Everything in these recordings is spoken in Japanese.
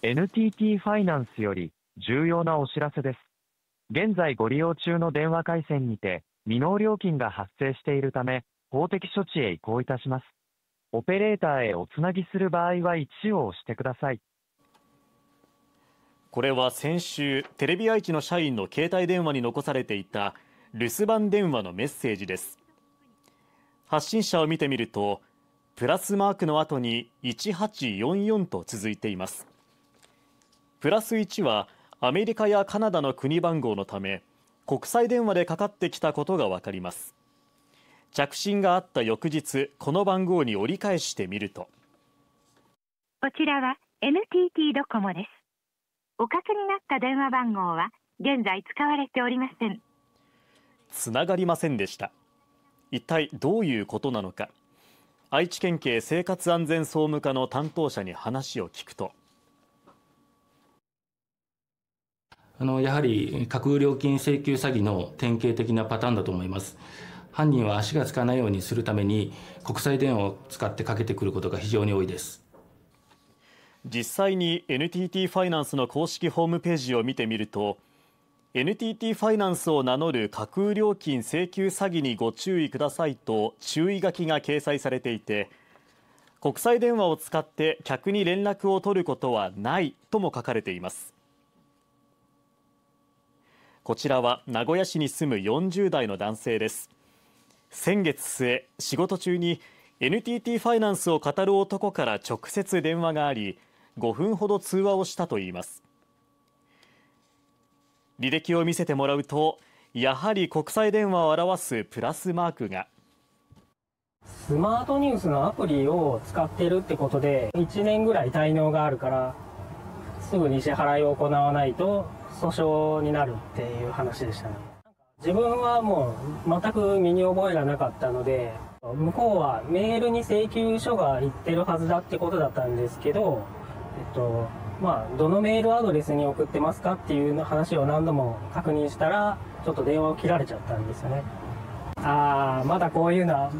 NTT ファイナンスより重要なお知らせです。現在ご利用中の電話回線にて未納料金が発生しているため法的処置へ移行いたします。オペレーターへおつなぎする場合は1を押してください。これは先週テレビ愛知の社員の携帯電話に残されていた留守番電話のメッセージです発信者を見てみるとプラスマークの後に1844と続いていますプラス1はアメリカやカナダの国番号のため国際電話でかかってきたことがわかります着信があった翌日この番号に折り返してみるとこちらは NTT ドコモですおかけになった電話番号は現在使われておりませんつながりませんでした一体どういうことなのか愛知県警生活安全総務課の担当者に話を聞くとあのやはり架空料金請求詐欺の典型的なパターンだと思います。犯人は足がつかないようにするために国際電話を使ってかけてくることが非常に多いです。実際に NTT ファイナンスの公式ホームページを見てみると NTT ファイナンスを名乗る架空料金請求詐欺にご注意くださいと注意書きが掲載されていて国際電話を使って客に連絡を取ることはないとも書かれていますこちらは名古屋市に住む40代の男性です先月末仕事中に NTT ファイナンスを語る男から直接電話があり5分ほど通話をしたといいます履歴を見せてもらうとやはり国際電話を表すプラスマークがスマートニュースのアプリを使ってるってことで1年ぐらい滞納があるからすぐに支払いを行わないと訴訟になるっていう話でしたね。自分はもう全く身に覚えがなかったので、向こうはメールに請求書が言ってるはずだってことだったんですけど、えっと、まあ、どのメールアドレスに送ってますかっていう話を何度も確認したら、ちょっと電話を切られちゃったんですよね。ああ、まだこういうのは、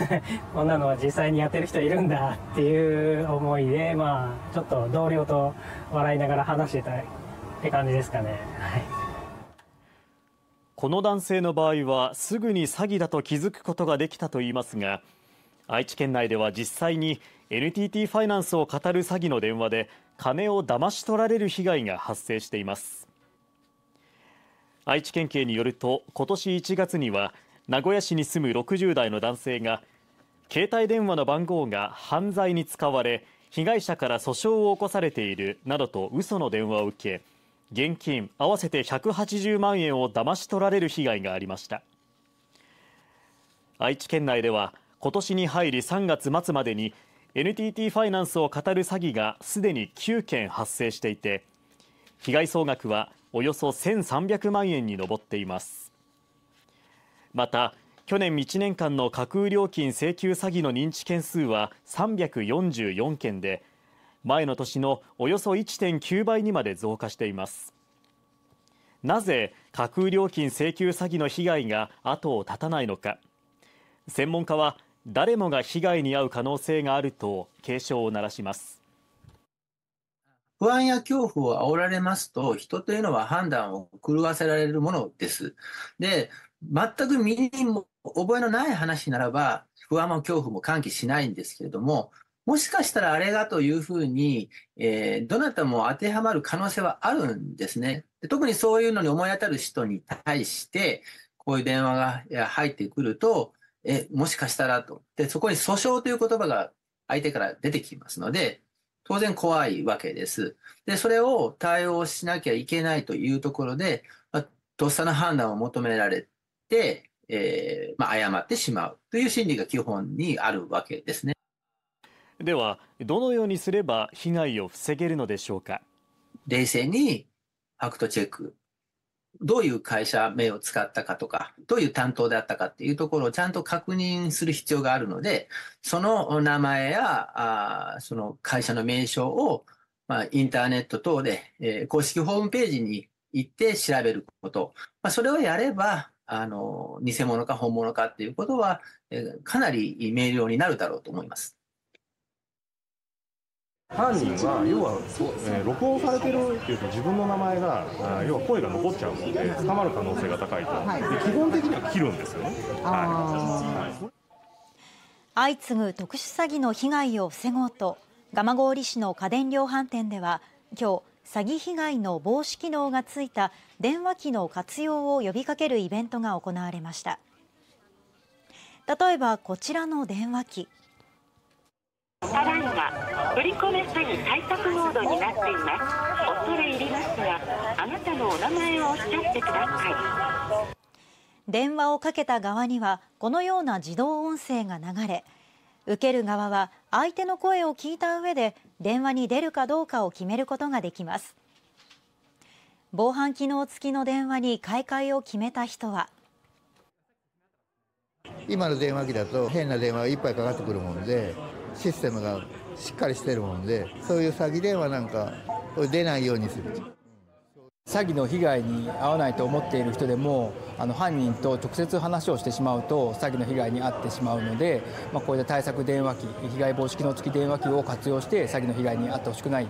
こんなのは実際にやってる人いるんだっていう思いで、まあ、ちょっと同僚と笑いながら話してたって感じですかね。はい。この男性の場合はすぐに詐欺だと気づくことができたといいますが、愛知県内では実際に NTT ファイナンスを語る詐欺の電話で金を騙し取られる被害が発生しています。愛知県警によると今年1月には名古屋市に住む60代の男性が携帯電話の番号が犯罪に使われ被害者から訴訟を起こされているなどと嘘の電話を受け現金合わせて180万円を騙し取られる被害がありました愛知県内では今年に入り3月末までに NTT ファイナンスを語る詐欺がすでに9件発生していて被害総額はおよそ1300万円に上っていますまた去年1年間の架空料金請求詐欺の認知件数は344件で前の年のおよそ1.9倍にまで増加していますなぜ架空料金請求詐欺の被害が後を絶たないのか専門家は誰もが被害に遭う可能性があると警鐘を鳴らします不安や恐怖を煽られますと人というのは判断を狂わせられるものですで全く身にも覚えのない話ならば不安も恐怖も喚起しないんですけれどももしかしたらあれがというふうに、えー、どなたも当てはまる可能性はあるんですね。特にそういうのに思い当たる人に対して、こういう電話が入ってくると、え、もしかしたらと。で、そこに訴訟という言葉が相手から出てきますので、当然怖いわけです。で、それを対応しなきゃいけないというところで、まあ、とっさの判断を求められて、えー、まあ、謝ってしまうという心理が基本にあるわけですね。ではどのようにすれば被害を防げるのでしょうか冷静にファクトチェックどういう会社名を使ったかとか、どういう担当であったかっていうところをちゃんと確認する必要があるので、その名前や、あその会社の名称を、まあ、インターネット等で、えー、公式ホームページに行って調べること。まあ、それをやれば、あの、偽物か本物かっていうことは、えー、かなり明瞭になるだろうと思います。犯人は要は、えー、録音されてるっていうと自分の名前が要は声が残っちゃうので捕まる可能性が高いと、はい、で基本的には切るんですよね。はい相次ぐ特殊詐欺の被害を防ごうと蒲郡市の家電量販店では今日詐欺被害の防止機能がついた電話機の活用を呼びかけるイベントが行われました例えばこちらの電話機ただいま振り込め詐欺対策モードになっています恐れ入りますがあなたのお名前をおっしゃってください電話をかけた側にはこのような自動音声が流れ受ける側は相手の声を聞いた上で電話に出るかどうかを決めることができます防犯機能付きの電話に買い替えを決めた人は今の電話機だと変な電話がいっぱいかかってくるもんでシステムがしっかりしてるもんでそういう詐欺電話なんか出ないようにする詐欺の被害に遭わないと思っている人でもあの犯人と直接話をしてしまうと詐欺の被害に遭ってしまうので、まあ、こういった対策電話機被害防止機能付き電話機を活用して詐欺の被害に遭ってほしくない。